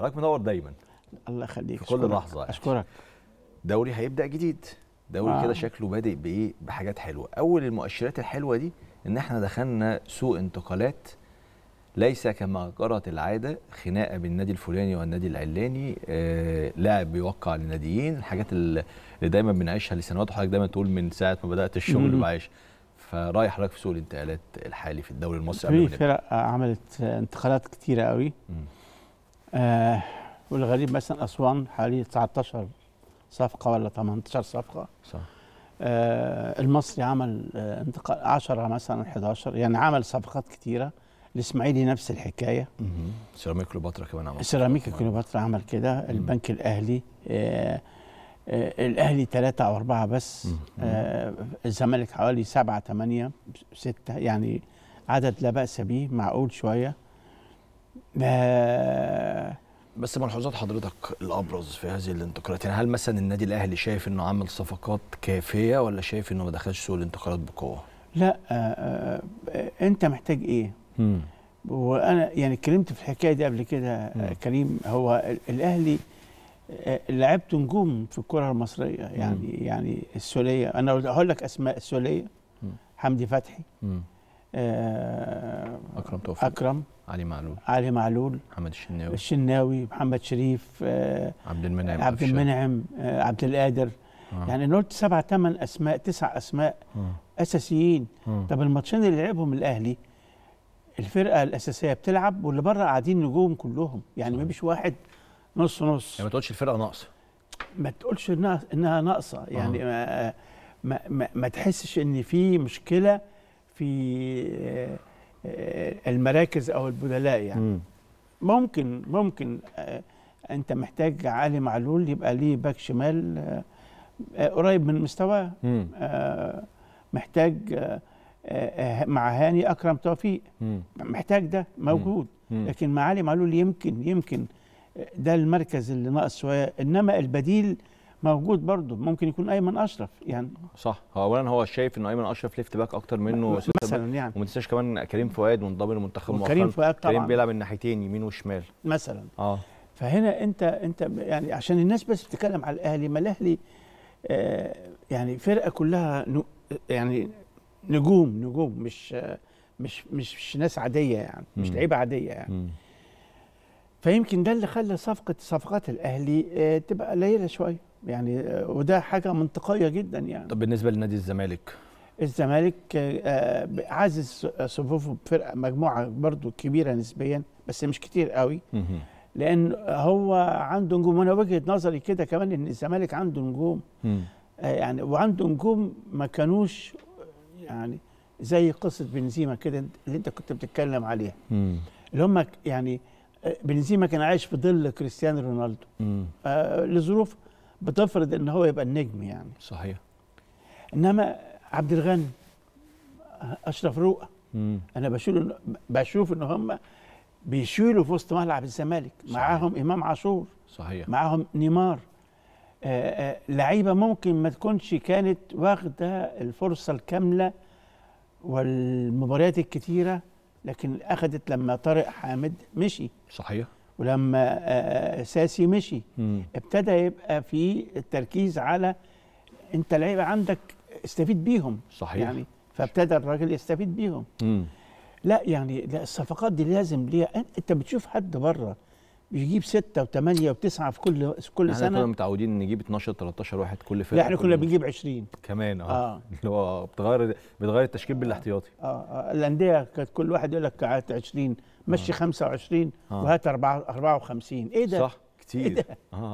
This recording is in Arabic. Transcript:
حضرتك منور دايما الله يخليك في كل لحظه اشكرك دوري هيبدا جديد دوري آه. كده شكله بادئ بايه بحاجات حلوه اول المؤشرات الحلوه دي ان احنا دخلنا سوق انتقالات ليس كما جرت العاده خناقه بين النادي الفلاني والنادي العلاني آه لاعب بيوقع لناديين الحاجات اللي دايما بنعيشها لسنوات وحضرتك دايما تقول من ساعه ما بدات الشغل وعايش فرايح حضرتك في سوق الانتقالات الحالي في الدوري المصري في فرق عملت انتقالات كتيره قوي مم. آه والغريب مثلا اسوان حوالي 19 صفقه ولا 18 صفقه صح آه المصري عمل آه انتقال 10 مثلا 11 يعني عمل صفقات كثيره الاسماعيلي نفس الحكايه سيراميك كليوباترا كمان عمل سيراميك كليوباترا عمل كده البنك الاهلي آه آه الاهلي ثلاثة او اربعة بس آه الزمالك حوالي سبعة ثمانية ستة يعني عدد لا باس به معقول شويه بس ملحوظات حضرتك الابرز في هذه الانتقالات يعني هل مثلا النادي الاهلي شايف انه عمل صفقات كافيه ولا شايف انه ما دخلش سوق الانتقالات بقوه لا آآ آه، آآ آه، انت محتاج ايه مم. وانا يعني اتكلمت في الحكايه دي قبل كده آه، كريم هو الاهلي لعبت نجوم في الكره المصريه يعني مم. يعني السوليه انا هقول لك اسماء السوليه حمدي فتحي مم. آه، اكرم توفيق اكرم علي معلول علي معلول محمد الشناوي الشناوي محمد شريف آه، عبد المنعم عبد المنعم آه، عبد القادر يعني انا قلت سبع ثمان اسماء تسع اسماء آه. اساسيين آه. طب الماتشين اللي لعبهم الاهلي الفرقه الاساسيه بتلعب واللي بره قاعدين نجوم كلهم يعني ما فيش واحد نص نص يعني ما تقولش الفرقه ناقصه ما تقولش انها انها ناقصه يعني ما, ما, ما, ما تحسش ان في مشكله في آه، آه، المراكز او البدلاء يعني م. ممكن ممكن آه، انت محتاج علي معلول يبقى ليه باك شمال قريب من مستواه محتاج مع هاني اكرم توفيق محتاج ده موجود لكن مع علي معلول يمكن يمكن ده المركز اللي ناقص شويه انما البديل موجود برضه ممكن يكون ايمن اشرف يعني صح هو اولا هو شايف ان ايمن اشرف ليفت باك اكتر منه مثلا يعني وما تنساش كمان كريم فؤاد منضم للمنتخب مؤخرا كريم فؤاد طبعا كريم بيلعب الناحيتين يمين وشمال مثلا اه فهنا انت انت يعني عشان الناس بس بتتكلم على الاهلي ما الاهلي آه يعني فرقه كلها يعني نجوم نجوم مش آه مش مش مش ناس عاديه يعني مش لعيبه عاديه يعني فيمكن ده اللي خلى صفقه صفقات الاهلي آه تبقى قليله شويه يعني آه، وده حاجه منطقيه جدا يعني طب بالنسبه لنادي الزمالك الزمالك آه، عازز صفوفه بفرقه مجموعه برضو كبيره نسبيا بس مش كتير قوي لان هو عنده نجوم وانا وجهه نظري كده كمان ان الزمالك عنده نجوم آه، يعني وعنده نجوم ما كانوش يعني زي قصه بنزيما كده اللي انت كنت بتتكلم عليها اللي هم يعني بنزيما كان عايش في ظل كريستيانو رونالدو آه لظروف بتفرض ان هو يبقى النجم يعني صحيح انما عبد الغني اشرف رؤى انا بشوف بشوف ان هم بيشيلوا في وسط ملعب الزمالك معاهم امام عاشور صحيح معاهم نيمار آآ آه، آآ آه، لعيبه ممكن ما تكونش كانت واخده الفرصه الكامله والمباريات الكتيره لكن اخذت لما طارق حامد مشي صحيح ولما آه، آه، ساسي مشي مم. ابتدى يبقى في التركيز على انت لعيبه عندك استفيد بيهم صحيح يعني فابتدى الراجل يستفيد بيهم مم. لا يعني لا الصفقات دي لازم ليها انت بتشوف حد بره بيجيب ستة وثمانية وتسعة في كل في كل سنة يعني احنا كنا متعودين نجيب 12 13 واحد كل فرقة لا احنا كنا بنجيب 20 كمان اه, آه. اللي هو بتغير بتغير التشكيل آه. بالاحتياطي اه, آه. الأندية كانت كل واحد يقول لك هات 20 مشي آه. 25 آه. وهات 54 ايه ده؟ صح كتير إيه ده؟ آه.